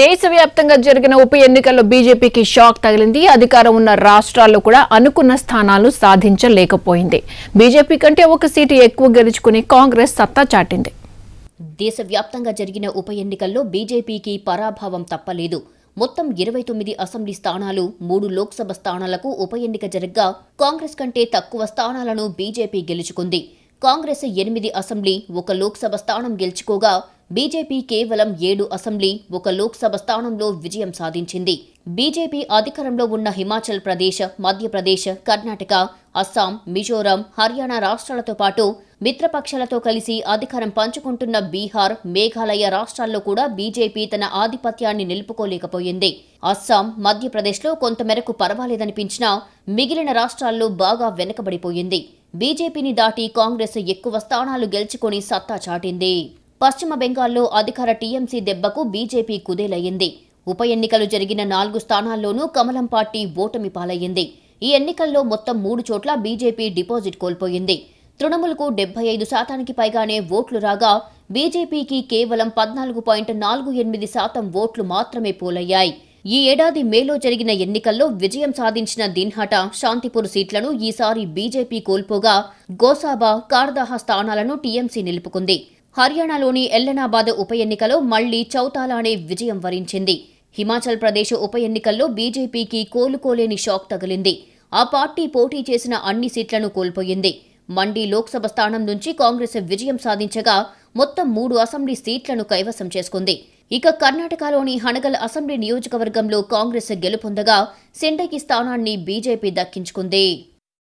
దేశవ్యాప్తంగా జరిగిన ఉప ఎన్నికల్లో బీజేపీకి షాక్ తగిలింది అధికారం ఉన్న రాష్ట్రాల్లో కూడా అనుకున్న స్థానాలు సాధించలేకపోయింది బీజేపీ కంటే ఒక సీటు ఎక్కువ గెలుచుకుని కాంగ్రెస్ సత్తా చాటింది దేశవ్యాప్తంగా జరిగిన ఉప ఎన్నికల్లో బీజేపీకి పరాభావం తప్పలేదు మొత్తం ఇరవై తొమ్మిది అసెంబ్లీ స్థానాలు మూడు లోక్సభ స్థానాలకు ఉప ఎన్నిక జరగ్గా కాంగ్రెస్ కంటే తక్కువ స్థానాలను బీజేపీ గెలుచుకుంది కాంగ్రెస్ ఎనిమిది అసెంబ్లీ ఒక లోక్సభ స్థానం గెలుచుకోగా బీజేపీ కేవలం ఏడు అసెంబ్లీ ఒక లోక్సభ స్థానంలో విజయం సాధించింది బీజేపీ అధికారంలో ఉన్న హిమాచల్ ప్రదేశ్ మధ్యప్రదేశ్ కర్ణాటక అస్సాం మిజోరాం హర్యానా రాష్ట్రాలతో పాటు మిత్రపక్షాలతో కలిసి అధికారం పంచుకుంటున్న బీహార్ మేఘాలయ రాష్ట్రాల్లో కూడా బీజేపీ తన ఆధిపత్యాన్ని నిలుపుకోలేకపోయింది అస్సాం మధ్యప్రదేశ్లో కొంతమేరకు పర్వాలేదనిపించినా మిగిలిన రాష్ట్రాల్లో బాగా వెనుకబడిపోయింది బీజేపీని దాటి కాంగ్రెస్ ఎక్కువ స్థానాలు గెలుచుకొని సత్తా చాటింది పశ్చిమ బెంగాల్లో అధికార టీఎంసీ దెబ్బకు బీజేపీ కుదేలయ్యింది ఉప ఎన్నికలు జరిగిన నాలుగు స్థానాల్లోనూ కమలం పార్టీ ఓటమి పాలయ్యింది ఈ ఎన్నికల్లో మొత్తం మూడు చోట్ల బీజేపీ డిపాజిట్ కోల్పోయింది తృణమూల్కు డెబ్బై ఐదు శాతానికి పైగానే ఓట్లు రాగా బీజేపీకి కేవలం పద్నాలుగు పాయింట్ నాలుగు ఎనిమిది శాతం ఓట్లు మాత్రమే పోలయ్యాయి ఈ ఏడాది మేలో జరిగిన ఎన్నికల్లో విజయం సాధించిన దిన్హట శాంతిపూర్ సీట్లను ఈసారి బీజేపీ కోల్పోగా గోసాబా కార్దాహ స్థానాలను టీఎంసీ నిలుపుకుంది హర్యానాలోని ఎల్లనాబాద్ ఉప ఎన్నికలో మళ్లీ చౌతాలానే విజయం వరించింది హిమాచల్ ప్రదేశ్ ఉప ఎన్నికల్లో బీజేపీకి కోలుకోలేని షాక్ తగిలింది ఆ పార్టీ పోటీ చేసిన అన్ని సీట్లను కోల్పోయింది మండి లోక్సభ స్థానం నుంచి కాంగ్రెస్ విజయం సాధించగా మొత్తం మూడు అసెంబ్లీ సీట్లను కైవసం చేసుకుంది ఇక కర్ణాటకలోని హనగల్ అసెంబ్లీ నియోజకవర్గంలో కాంగ్రెస్ గెలుపొందగా సిండకి స్థానాన్ని బీజేపీ దక్కించుకుంది